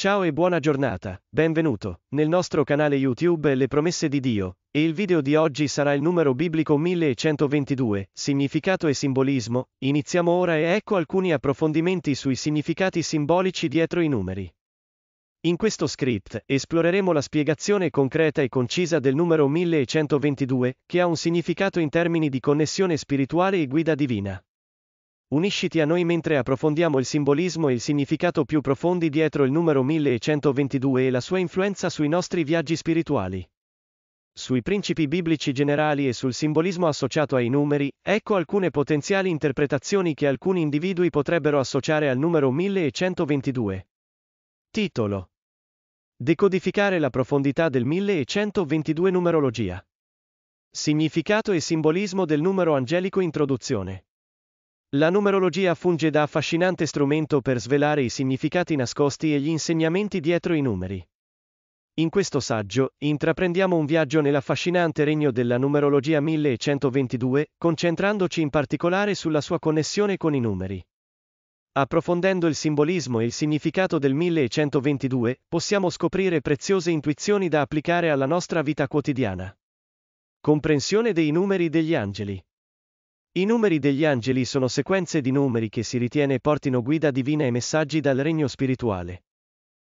Ciao e buona giornata, benvenuto nel nostro canale YouTube Le promesse di Dio, e il video di oggi sarà il numero biblico 1122, significato e simbolismo, iniziamo ora e ecco alcuni approfondimenti sui significati simbolici dietro i numeri. In questo script esploreremo la spiegazione concreta e concisa del numero 1122, che ha un significato in termini di connessione spirituale e guida divina. Unisciti a noi mentre approfondiamo il simbolismo e il significato più profondi dietro il numero 1122 e la sua influenza sui nostri viaggi spirituali. Sui principi biblici generali e sul simbolismo associato ai numeri, ecco alcune potenziali interpretazioni che alcuni individui potrebbero associare al numero 1122. Titolo. Decodificare la profondità del 1122 numerologia. Significato e simbolismo del numero angelico introduzione. La numerologia funge da affascinante strumento per svelare i significati nascosti e gli insegnamenti dietro i numeri. In questo saggio, intraprendiamo un viaggio nell'affascinante regno della numerologia 1122, concentrandoci in particolare sulla sua connessione con i numeri. Approfondendo il simbolismo e il significato del 1122, possiamo scoprire preziose intuizioni da applicare alla nostra vita quotidiana. Comprensione dei numeri degli angeli. I numeri degli angeli sono sequenze di numeri che si ritiene portino guida divina e messaggi dal regno spirituale.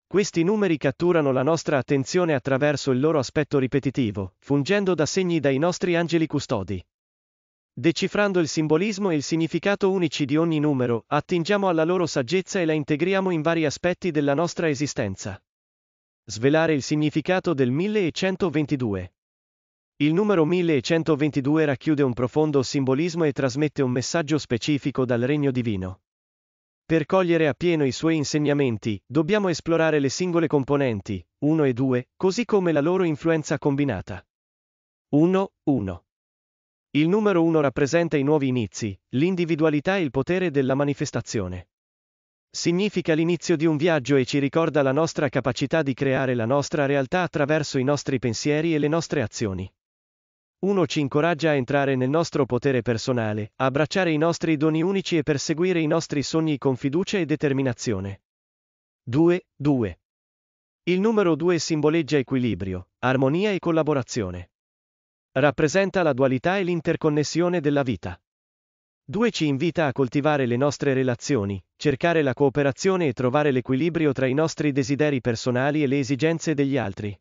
Questi numeri catturano la nostra attenzione attraverso il loro aspetto ripetitivo, fungendo da segni dai nostri angeli custodi. Decifrando il simbolismo e il significato unici di ogni numero, attingiamo alla loro saggezza e la integriamo in vari aspetti della nostra esistenza. Svelare il significato del 1122. Il numero 1122 racchiude un profondo simbolismo e trasmette un messaggio specifico dal regno divino. Per cogliere appieno i suoi insegnamenti, dobbiamo esplorare le singole componenti, 1 e 2, così come la loro influenza combinata. 1. 1. Il numero 1 rappresenta i nuovi inizi, l'individualità e il potere della manifestazione. Significa l'inizio di un viaggio e ci ricorda la nostra capacità di creare la nostra realtà attraverso i nostri pensieri e le nostre azioni. 1. Ci incoraggia a entrare nel nostro potere personale, abbracciare i nostri doni unici e perseguire i nostri sogni con fiducia e determinazione. 2. 2. Il numero 2 simboleggia equilibrio, armonia e collaborazione. Rappresenta la dualità e l'interconnessione della vita. 2 ci invita a coltivare le nostre relazioni, cercare la cooperazione e trovare l'equilibrio tra i nostri desideri personali e le esigenze degli altri.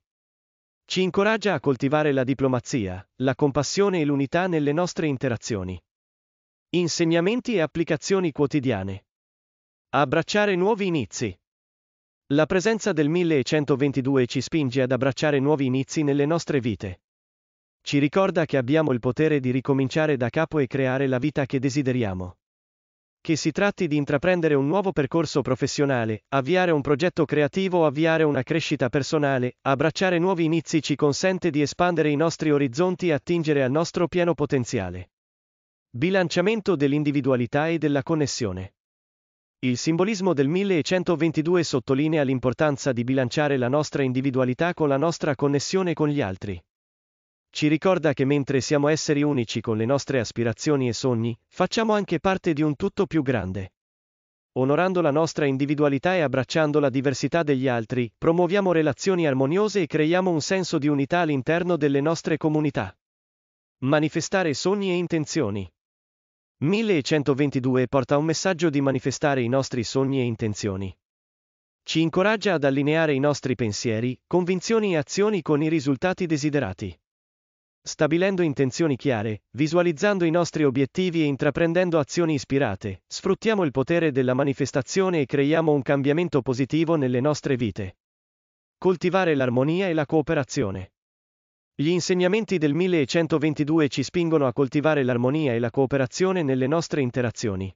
Ci incoraggia a coltivare la diplomazia, la compassione e l'unità nelle nostre interazioni. Insegnamenti e applicazioni quotidiane. Abbracciare nuovi inizi. La presenza del 1122 ci spinge ad abbracciare nuovi inizi nelle nostre vite. Ci ricorda che abbiamo il potere di ricominciare da capo e creare la vita che desideriamo che si tratti di intraprendere un nuovo percorso professionale, avviare un progetto creativo o avviare una crescita personale, abbracciare nuovi inizi ci consente di espandere i nostri orizzonti e attingere al nostro pieno potenziale. Bilanciamento dell'individualità e della connessione. Il simbolismo del 1122 sottolinea l'importanza di bilanciare la nostra individualità con la nostra connessione con gli altri. Ci ricorda che mentre siamo esseri unici con le nostre aspirazioni e sogni, facciamo anche parte di un tutto più grande. Onorando la nostra individualità e abbracciando la diversità degli altri, promuoviamo relazioni armoniose e creiamo un senso di unità all'interno delle nostre comunità. Manifestare sogni e intenzioni. 1122 porta un messaggio di manifestare i nostri sogni e intenzioni. Ci incoraggia ad allineare i nostri pensieri, convinzioni e azioni con i risultati desiderati stabilendo intenzioni chiare, visualizzando i nostri obiettivi e intraprendendo azioni ispirate, sfruttiamo il potere della manifestazione e creiamo un cambiamento positivo nelle nostre vite. Coltivare l'armonia e la cooperazione. Gli insegnamenti del 1122 ci spingono a coltivare l'armonia e la cooperazione nelle nostre interazioni.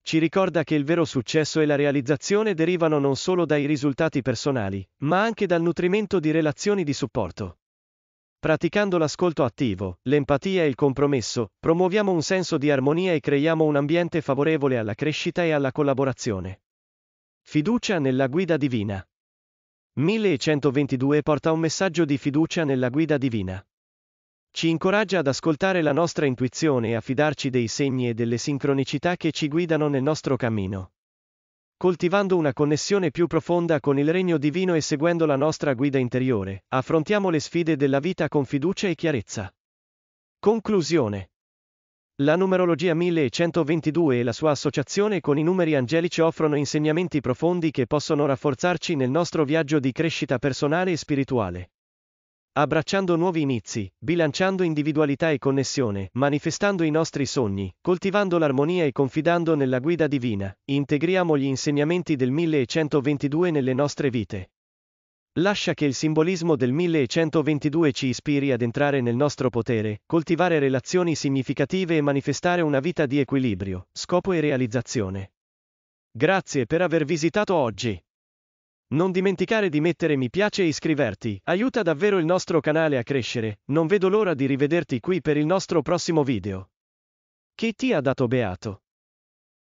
Ci ricorda che il vero successo e la realizzazione derivano non solo dai risultati personali, ma anche dal nutrimento di relazioni di supporto. Praticando l'ascolto attivo, l'empatia e il compromesso, promuoviamo un senso di armonia e creiamo un ambiente favorevole alla crescita e alla collaborazione. Fiducia nella guida divina. 1122 porta un messaggio di fiducia nella guida divina. Ci incoraggia ad ascoltare la nostra intuizione e a fidarci dei segni e delle sincronicità che ci guidano nel nostro cammino coltivando una connessione più profonda con il regno divino e seguendo la nostra guida interiore, affrontiamo le sfide della vita con fiducia e chiarezza. Conclusione. La numerologia 1122 e la sua associazione con i numeri angelici offrono insegnamenti profondi che possono rafforzarci nel nostro viaggio di crescita personale e spirituale abbracciando nuovi inizi, bilanciando individualità e connessione, manifestando i nostri sogni, coltivando l'armonia e confidando nella guida divina, integriamo gli insegnamenti del 1122 nelle nostre vite. Lascia che il simbolismo del 1122 ci ispiri ad entrare nel nostro potere, coltivare relazioni significative e manifestare una vita di equilibrio, scopo e realizzazione. Grazie per aver visitato oggi. Non dimenticare di mettere mi piace e iscriverti, aiuta davvero il nostro canale a crescere, non vedo l'ora di rivederti qui per il nostro prossimo video. Che ti ha dato beato?